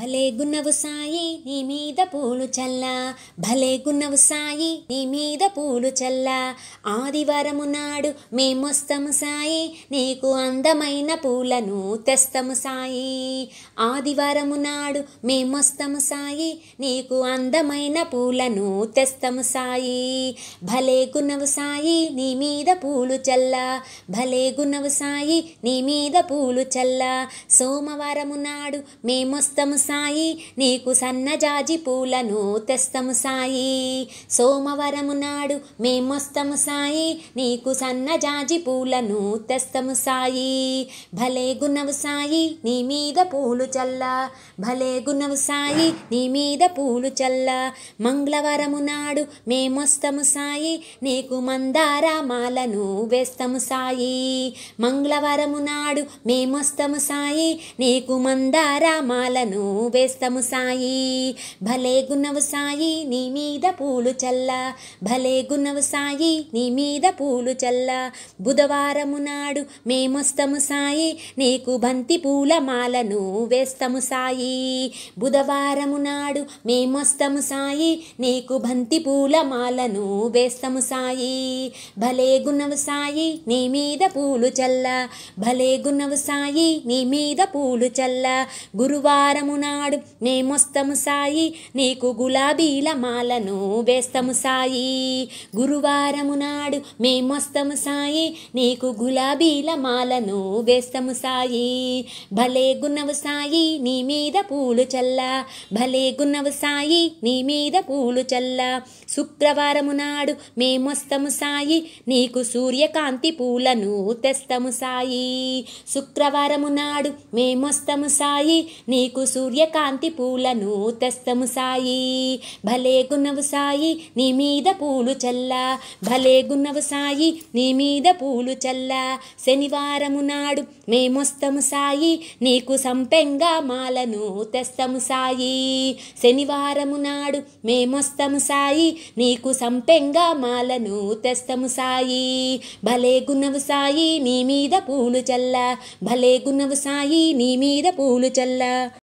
భలే గున్నవు సాయి నీ మీద పూలు చల్ల భలే గున్నవు సాయి నీ మీద పూలు చల్లా ఆదివారము నాడు మేమొస్తాము సాయి నీకు అందమైన పూలను తెస్తాము సాయి ఆదివారము నాడు మేమొస్తాము సాయి నీకు అందమైన పూలను తెస్తాము సాయి భలే గున్నవు సాయి నీ మీద పూలు చల్లా భలే గున్నవు సాయి నీ మీద పూలు చల్లా సోమవారము నాడు మేమొస్తాము సాయి నీకు సన్నజాజి పూలను తెస్తము సాయి సోమవరము నాడు మేమొస్తము సాయి నీకు సన్నజాజి పూలను తెస్తము సాయి భలే గునవు సాయి నీ మీద పూలు చల్ల భలే గునవు సాయి నీ మీద పూలు చల్ల మంగళవరము నాడు మేమొస్తము సాయి నీకు మందార మాలను వేస్తము సాయి మంగళవరము నాడు మేమొస్తము సాయి నీకు మందార మాలను వేస్తము సాయి భలే గున్నవు సాయి నీ మీద పూలు చల్ల భలే గున్నవు సాయి నీ మీద పూలు చల్ల బుధవారము నాడు మేమొస్తము సాయి నీకు బంతి పూల మాలను వేస్తము సాయి బుధవారము నాడు మేమొస్తము సాయి నీకు బంతి పూల మాలను వేస్తము సాయి భలే గున్నవు సాయి నీ మీద పూలు చల్ల భలే గున్నవు సాయి నీ మీద పూలు చల్ల గురువారము నాడు మేమొస్తము సాయి నీకు గులాబీల మాలను వేస్తము సాయి గురువారము నాడు మొస్తము సాయి నీకు గులాబీల మాలను వేస్తము సాయి భలే గున్నవు సాయి నీ మీద పూలు చల్లా భలే గున్నవు సాయి నీ మీద పూలు చల్లా శుక్రవారము నాడు మొస్తము సాయి నీకు సూర్యకాంతి పూలను తెస్తము సాయి శుక్రవారము నాడు మొస్తము సాయి నీకు సూర్య సూర్యకాంతి పూలను తెస్తము సాయి భలే గున్నవు సాయి నీ మీద పూలు చల్లా భలే గున్నవు సాయి నీ మీద పూలు చల్లా శనివారము నాడు మేమొస్తము సాయి నీకు సంపెంగా మాలను తెస్తము సాయి శనివారము నాడు మేమొస్తము సాయి నీకు సంపెంగా మాలను తెస్తము సాయి భలే గున్నవు సాయి నీ మీద పూలు చల్ల భలే గున్నవు సాయి నీ మీద పూలు చల్ల